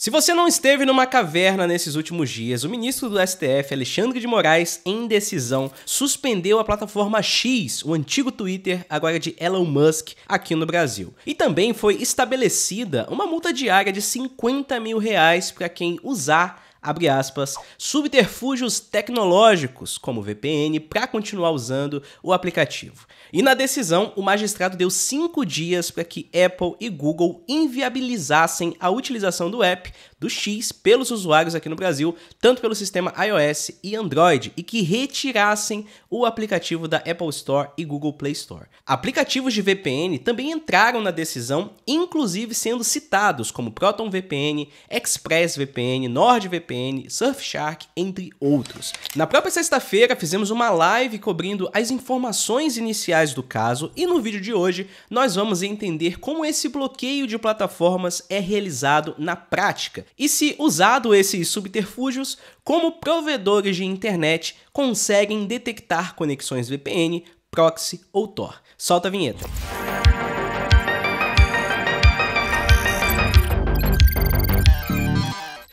Se você não esteve numa caverna nesses últimos dias, o ministro do STF, Alexandre de Moraes, em decisão, suspendeu a plataforma X, o antigo Twitter, agora de Elon Musk, aqui no Brasil. E também foi estabelecida uma multa diária de 50 mil reais para quem usar abre aspas, subterfúgios tecnológicos, como VPN, para continuar usando o aplicativo. E na decisão, o magistrado deu cinco dias para que Apple e Google inviabilizassem a utilização do app do X pelos usuários aqui no Brasil, tanto pelo sistema iOS e Android, e que retirassem o aplicativo da Apple Store e Google Play Store. Aplicativos de VPN também entraram na decisão, inclusive sendo citados como Proton VPN Express VPN, NordVPN, VPN, Surfshark, entre outros. Na própria sexta-feira, fizemos uma live cobrindo as informações iniciais do caso e no vídeo de hoje nós vamos entender como esse bloqueio de plataformas é realizado na prática e se usado esses subterfúgios, como provedores de internet conseguem detectar conexões VPN, proxy ou Tor. Solta a vinheta.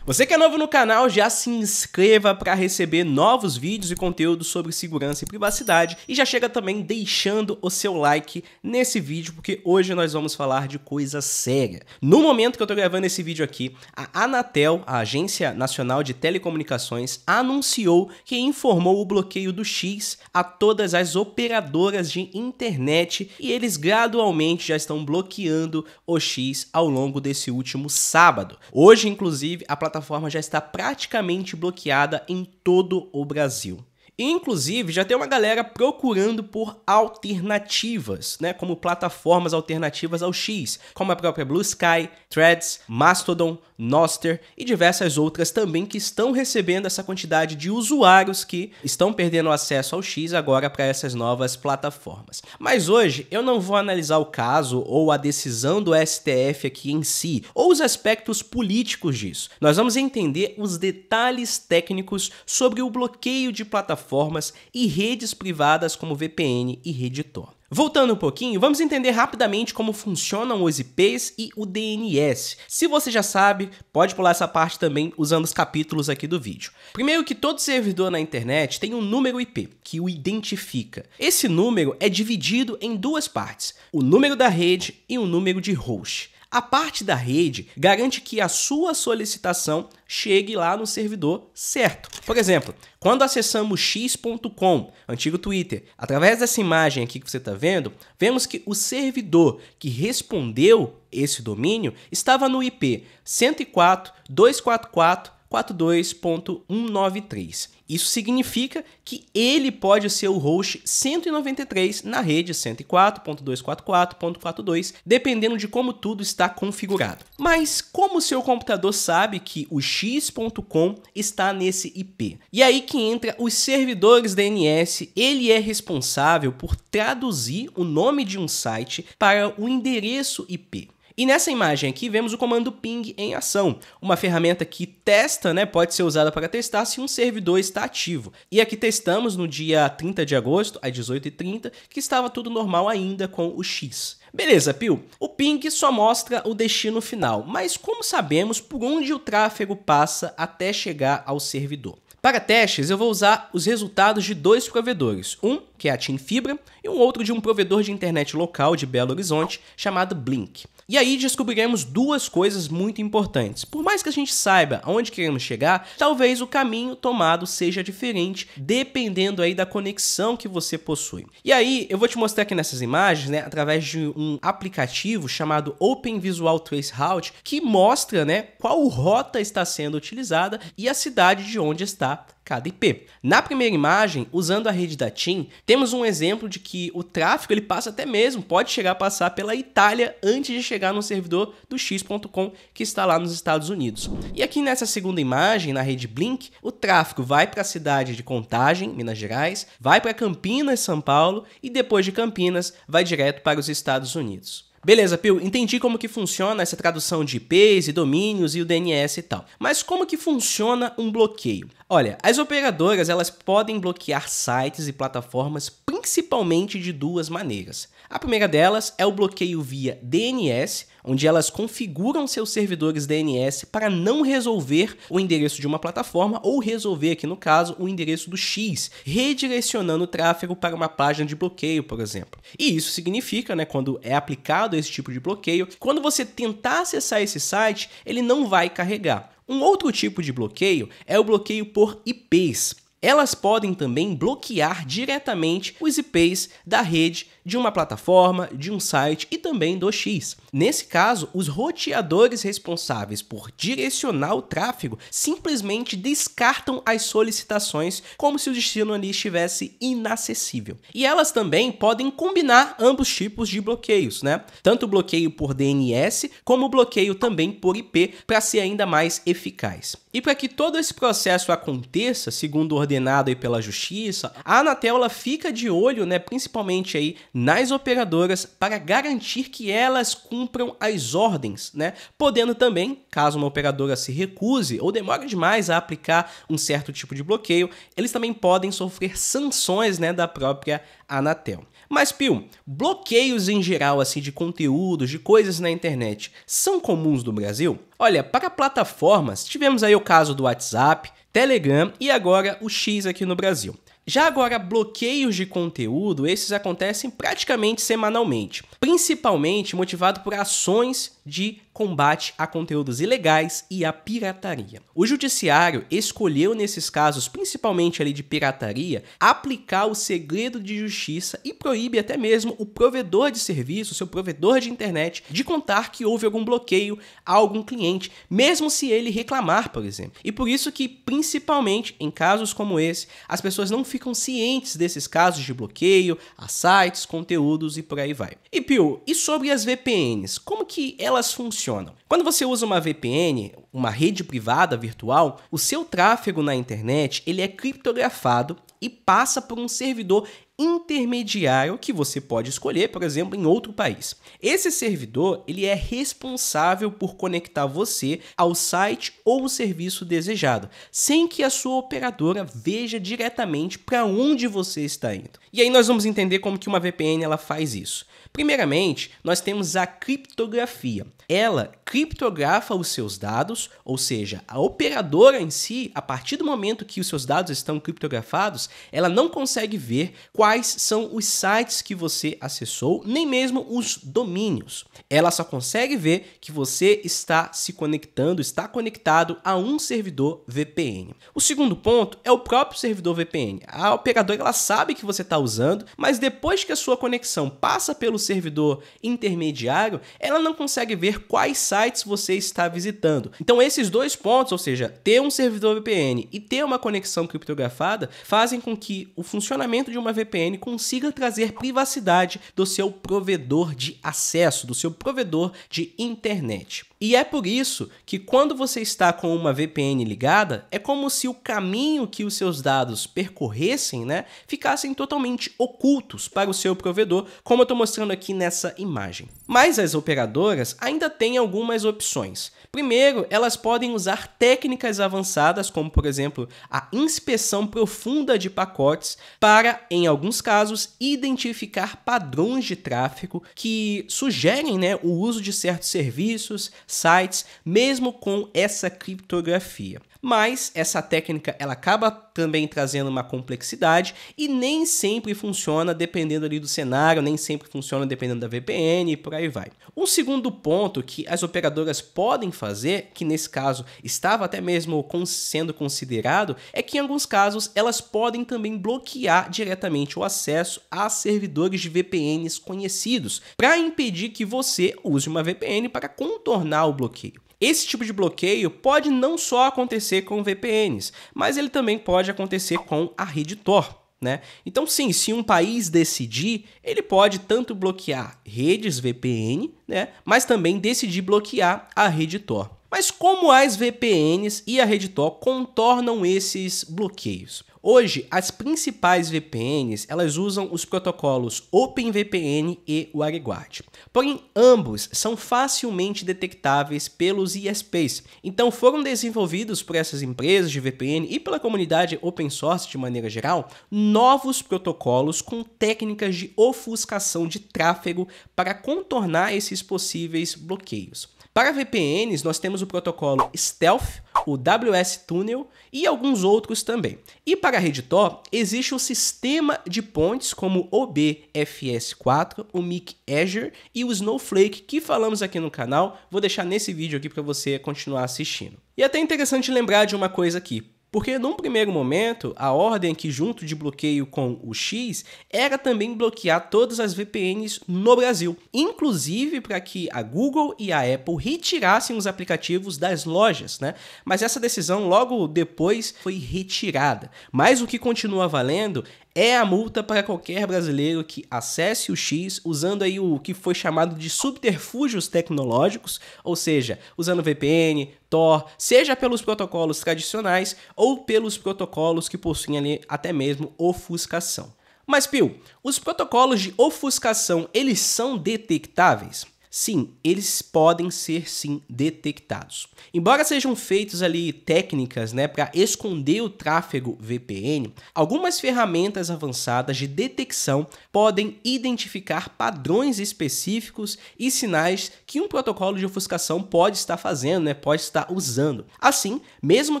Você que é novo no canal, já se inscreva para receber novos vídeos e conteúdos sobre segurança e privacidade e já chega também deixando o seu like nesse vídeo, porque hoje nós vamos falar de coisa séria. No momento que eu estou gravando esse vídeo aqui, a Anatel, a Agência Nacional de Telecomunicações, anunciou que informou o bloqueio do X a todas as operadoras de internet e eles gradualmente já estão bloqueando o X ao longo desse último sábado. Hoje, inclusive, a plataforma plataforma já está praticamente bloqueada em todo o Brasil. Inclusive, já tem uma galera procurando por alternativas, né, como plataformas alternativas ao X, como a própria Blue Sky, Threads, Mastodon, Noster e diversas outras também que estão recebendo essa quantidade de usuários que estão perdendo acesso ao X agora para essas novas plataformas. Mas hoje eu não vou analisar o caso ou a decisão do STF aqui em si, ou os aspectos políticos disso. Nós vamos entender os detalhes técnicos sobre o bloqueio de plataformas plataformas e redes privadas como VPN e Redditor. Voltando um pouquinho, vamos entender rapidamente como funcionam os IPs e o DNS. Se você já sabe, pode pular essa parte também usando os capítulos aqui do vídeo. Primeiro que todo servidor na internet tem um número IP que o identifica. Esse número é dividido em duas partes: o número da rede e o número de host. A parte da rede garante que a sua solicitação chegue lá no servidor certo. Por exemplo, quando acessamos x.com, antigo Twitter, através dessa imagem aqui que você está vendo, vemos que o servidor que respondeu esse domínio estava no IP 104.244.42.193. Isso significa que ele pode ser o host 193 na rede 104.244.42, dependendo de como tudo está configurado. Mas como seu computador sabe que o x.com está nesse IP? E aí que entra os servidores DNS, ele é responsável por traduzir o nome de um site para o endereço IP. E nessa imagem aqui vemos o comando ping em ação, uma ferramenta que testa, né, pode ser usada para testar se um servidor está ativo. E aqui testamos no dia 30 de agosto, às 18h30, que estava tudo normal ainda com o X. Beleza, Pio. O ping só mostra o destino final, mas como sabemos por onde o tráfego passa até chegar ao servidor? Para testes, eu vou usar os resultados de dois provedores, um que é a Fibra e um outro de um provedor de internet local de Belo Horizonte chamado Blink. E aí descobriremos duas coisas muito importantes. Por mais que a gente saiba aonde queremos chegar, talvez o caminho tomado seja diferente dependendo aí da conexão que você possui. E aí eu vou te mostrar aqui nessas imagens, né, através de um aplicativo chamado Open Visual Trace Route, que mostra, né, qual rota está sendo utilizada e a cidade de onde está cada IP. Na primeira imagem, usando a rede da TIM, temos um exemplo de que o tráfego ele passa até mesmo, pode chegar a passar pela Itália antes de chegar no servidor do x.com que está lá nos Estados Unidos. E aqui nessa segunda imagem, na rede Blink, o tráfego vai para a cidade de Contagem, Minas Gerais, vai para Campinas, São Paulo e depois de Campinas vai direto para os Estados Unidos. Beleza, Pio, entendi como que funciona essa tradução de IPs e domínios e o DNS e tal. Mas como que funciona um bloqueio? Olha, as operadoras elas podem bloquear sites e plataformas principalmente de duas maneiras. A primeira delas é o bloqueio via DNS, onde elas configuram seus servidores DNS para não resolver o endereço de uma plataforma ou resolver, aqui no caso, o endereço do X, redirecionando o tráfego para uma página de bloqueio, por exemplo. E isso significa, né, quando é aplicado esse tipo de bloqueio, quando você tentar acessar esse site, ele não vai carregar. Um outro tipo de bloqueio é o bloqueio por IPs. Elas podem também bloquear diretamente os IPs da rede de uma plataforma, de um site e também do X. Nesse caso, os roteadores responsáveis por direcionar o tráfego simplesmente descartam as solicitações como se o destino ali estivesse inacessível. E elas também podem combinar ambos tipos de bloqueios, né? Tanto bloqueio por DNS como bloqueio também por IP para ser ainda mais eficaz. E para que todo esse processo aconteça, segundo ordenado aí pela justiça, a Anatel ela fica de olho, né, principalmente aí nas operadoras para garantir que elas cumpram as ordens, né? Podendo também, caso uma operadora se recuse ou demore demais a aplicar um certo tipo de bloqueio, eles também podem sofrer sanções, né, da própria Anatel. Mas, Pio, bloqueios em geral, assim, de conteúdos, de coisas na internet, são comuns no Brasil? Olha, para plataformas, tivemos aí o caso do WhatsApp, Telegram e agora o X aqui no Brasil. Já agora, bloqueios de conteúdo, esses acontecem praticamente semanalmente, principalmente motivado por ações de combate a conteúdos ilegais e à pirataria. O judiciário escolheu nesses casos, principalmente ali de pirataria, aplicar o segredo de justiça e proíbe até mesmo o provedor de serviço, seu provedor de internet, de contar que houve algum bloqueio a algum cliente, mesmo se ele reclamar, por exemplo. E por isso que, principalmente em casos como esse, as pessoas não ficam cientes desses casos de bloqueio a sites, conteúdos e por aí vai. E Pio, e sobre as VPNs? Como que elas funcionam? funcionam. Quando você usa uma VPN, uma rede privada virtual, o seu tráfego na internet ele é criptografado e passa por um servidor intermediário que você pode escolher, por exemplo, em outro país. Esse servidor, ele é responsável por conectar você ao site ou serviço desejado, sem que a sua operadora veja diretamente para onde você está indo. E aí nós vamos entender como que uma VPN ela faz isso. Primeiramente, nós temos a criptografia. Ela criptografa os seus dados, ou seja, a operadora em si, a partir do momento que os seus dados estão criptografados, ela não consegue ver quais são os sites que você acessou, nem mesmo os domínios. Ela só consegue ver que você está se conectando, está conectado a um servidor VPN. O segundo ponto é o próprio servidor VPN. A operadora ela sabe que você está usando, mas depois que a sua conexão passa pelo servidor intermediário, ela não consegue ver quais sites você está visitando. Então, esses dois pontos, ou seja, ter um servidor VPN e ter uma conexão criptografada, fazem com que o funcionamento de uma VPN consiga trazer privacidade do seu provedor de acesso, do seu provedor de internet. E é por isso que quando você está com uma VPN ligada, é como se o caminho que os seus dados percorressem, né, ficassem totalmente ocultos para o seu provedor, como eu estou mostrando aqui nessa imagem. Mas as operadoras ainda têm algumas opções. Primeiro, elas podem usar técnicas avançadas, como por exemplo a inspeção profunda de pacotes, para, em alguns casos, identificar padrões de tráfego que sugerem né, o uso de certos serviços, sites, mesmo com essa criptografia mas essa técnica ela acaba também trazendo uma complexidade e nem sempre funciona dependendo ali do cenário, nem sempre funciona dependendo da VPN e por aí vai. Um segundo ponto que as operadoras podem fazer, que nesse caso estava até mesmo sendo considerado, é que em alguns casos elas podem também bloquear diretamente o acesso a servidores de VPNs conhecidos, para impedir que você use uma VPN para contornar o bloqueio. Esse tipo de bloqueio pode não só acontecer com VPNs, mas ele também pode acontecer com a rede Tor. Né? Então, sim, se um país decidir, ele pode tanto bloquear redes VPN, né? mas também decidir bloquear a rede Tor. Mas como as VPNs e a rede Tor contornam esses bloqueios? Hoje, as principais VPNs, elas usam os protocolos OpenVPN e WireGuard. Porém, ambos são facilmente detectáveis pelos ISPs. Então, foram desenvolvidos por essas empresas de VPN e pela comunidade open source de maneira geral, novos protocolos com técnicas de ofuscação de tráfego para contornar esses possíveis bloqueios. Para VPNs, nós temos o protocolo Stealth, o WS Tunnel e alguns outros também. E para para a Reditó, existe um sistema de pontes como o bfs 4 o MIC Azure e o Snowflake que falamos aqui no canal. Vou deixar nesse vídeo aqui para você continuar assistindo. E é até interessante lembrar de uma coisa aqui. Porque num primeiro momento, a ordem que junto de bloqueio com o X era também bloquear todas as VPNs no Brasil, inclusive para que a Google e a Apple retirassem os aplicativos das lojas, né? Mas essa decisão logo depois foi retirada. Mas o que continua valendo é a multa para qualquer brasileiro que acesse o X usando aí o que foi chamado de subterfúgios tecnológicos, ou seja, usando VPN, Tor, seja pelos protocolos tradicionais ou pelos protocolos que possuem ali até mesmo ofuscação. Mas Pio, os protocolos de ofuscação, eles são detectáveis? sim, eles podem ser sim detectados. Embora sejam feitos ali técnicas, né, para esconder o tráfego VPN, algumas ferramentas avançadas de detecção podem identificar padrões específicos e sinais que um protocolo de ofuscação pode estar fazendo, né, pode estar usando. Assim, mesmo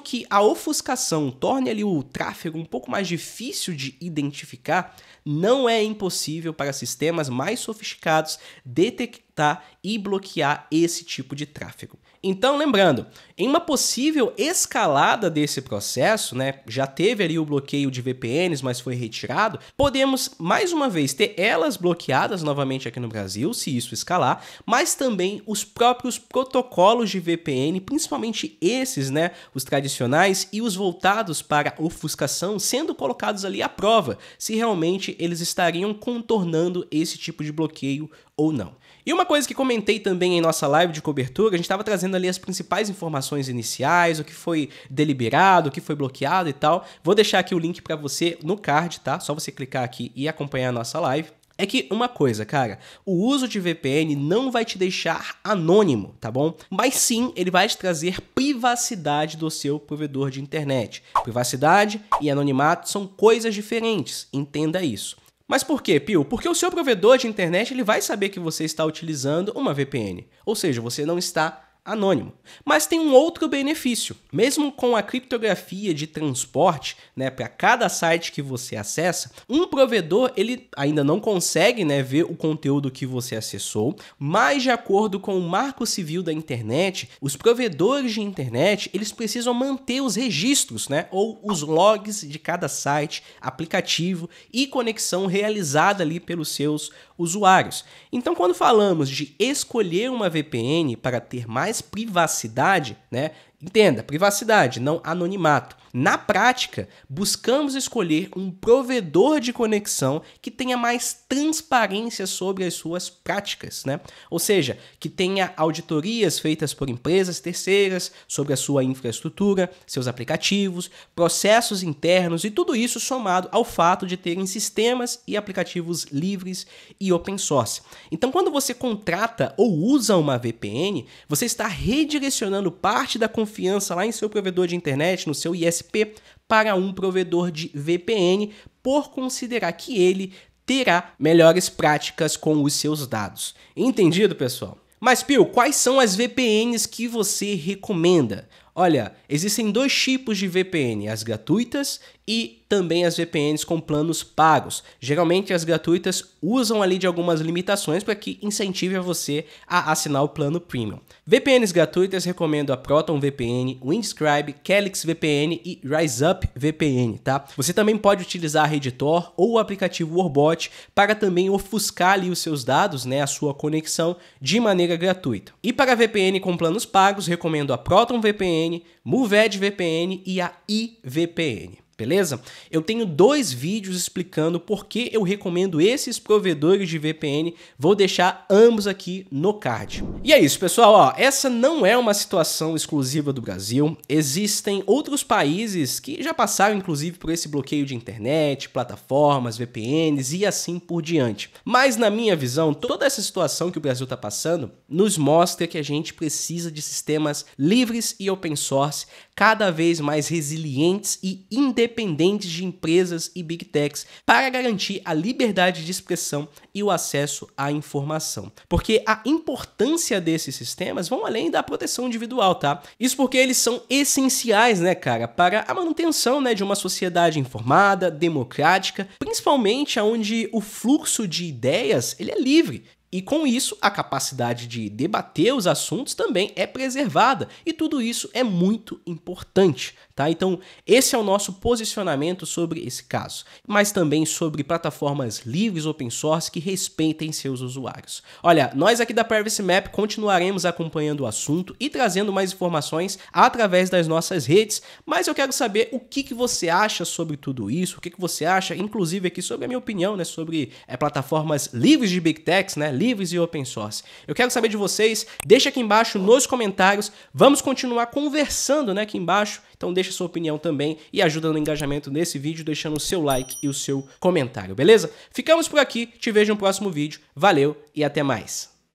que a ofuscação torne ali o tráfego um pouco mais difícil de identificar, não é impossível para sistemas mais sofisticados detectar tá? E bloquear esse tipo de tráfego. Então, lembrando, em uma possível escalada desse processo, né, já teve ali o bloqueio de VPNs, mas foi retirado, podemos mais uma vez ter elas bloqueadas novamente aqui no Brasil, se isso escalar, mas também os próprios protocolos de VPN, principalmente esses, né, os tradicionais e os voltados para ofuscação, sendo colocados ali à prova, se realmente eles estariam contornando esse tipo de bloqueio ou não. E uma coisa que comentei também em nossa live de cobertura, a gente estava trazendo ali as principais informações iniciais, o que foi deliberado, o que foi bloqueado e tal. Vou deixar aqui o link para você no card, tá? Só você clicar aqui e acompanhar a nossa live. É que uma coisa, cara, o uso de VPN não vai te deixar anônimo, tá bom? Mas sim, ele vai te trazer privacidade do seu provedor de internet. Privacidade e anonimato são coisas diferentes, entenda isso. Mas por quê, Pio? Porque o seu provedor de internet ele vai saber que você está utilizando uma VPN, ou seja, você não está anônimo. Mas tem um outro benefício. Mesmo com a criptografia de transporte, né, para cada site que você acessa, um provedor ele ainda não consegue, né, ver o conteúdo que você acessou, mas de acordo com o Marco Civil da Internet, os provedores de internet, eles precisam manter os registros, né, ou os logs de cada site, aplicativo e conexão realizada ali pelos seus usuários. Então, quando falamos de escolher uma VPN para ter mais mais privacidade, né? Entenda, privacidade, não anonimato. Na prática, buscamos escolher um provedor de conexão que tenha mais transparência sobre as suas práticas, né? Ou seja, que tenha auditorias feitas por empresas terceiras sobre a sua infraestrutura, seus aplicativos, processos internos e tudo isso somado ao fato de terem sistemas e aplicativos livres e open source. Então, quando você contrata ou usa uma VPN, você está redirecionando parte da confiança confiança lá em seu provedor de internet, no seu ISP, para um provedor de VPN, por considerar que ele terá melhores práticas com os seus dados. Entendido, pessoal? Mas, Pio, quais são as VPNs que você recomenda? Olha, existem dois tipos de VPN, as gratuitas e também as VPNs com planos pagos. Geralmente as gratuitas usam ali de algumas limitações para que incentive você a assinar o plano premium. VPNs gratuitas recomendo a Proton VPN, Windscribe, Calyx VPN e RiseUp VPN, tá? Você também pode utilizar a Reditor ou o aplicativo Warbot para também ofuscar ali os seus dados, né, a sua conexão de maneira gratuita. E para VPN com planos pagos, recomendo a Proton VPN, Muved VPN e a iVPN. Beleza? Eu tenho dois vídeos explicando por que eu recomendo esses provedores de VPN. Vou deixar ambos aqui no card. E é isso, pessoal. Ó, essa não é uma situação exclusiva do Brasil. Existem outros países que já passaram, inclusive, por esse bloqueio de internet, plataformas, VPNs e assim por diante. Mas, na minha visão, toda essa situação que o Brasil está passando nos mostra que a gente precisa de sistemas livres e open source cada vez mais resilientes e independentes de empresas e big techs para garantir a liberdade de expressão e o acesso à informação. Porque a importância desses sistemas vão além da proteção individual, tá? Isso porque eles são essenciais, né, cara, para a manutenção, né, de uma sociedade informada, democrática, principalmente onde o fluxo de ideias, ele é livre e com isso, a capacidade de debater os assuntos também é preservada, e tudo isso é muito importante, tá? Então, esse é o nosso posicionamento sobre esse caso, mas também sobre plataformas livres open source que respeitem seus usuários. Olha, nós aqui da Privacy Map continuaremos acompanhando o assunto e trazendo mais informações através das nossas redes, mas eu quero saber o que, que você acha sobre tudo isso, o que, que você acha, inclusive aqui sobre a minha opinião, né, sobre é, plataformas livres de Big Techs, né? livres e open source. Eu quero saber de vocês, deixa aqui embaixo nos comentários, vamos continuar conversando né, aqui embaixo, então deixa sua opinião também e ajuda no engajamento nesse vídeo deixando o seu like e o seu comentário, beleza? Ficamos por aqui, te vejo no próximo vídeo, valeu e até mais!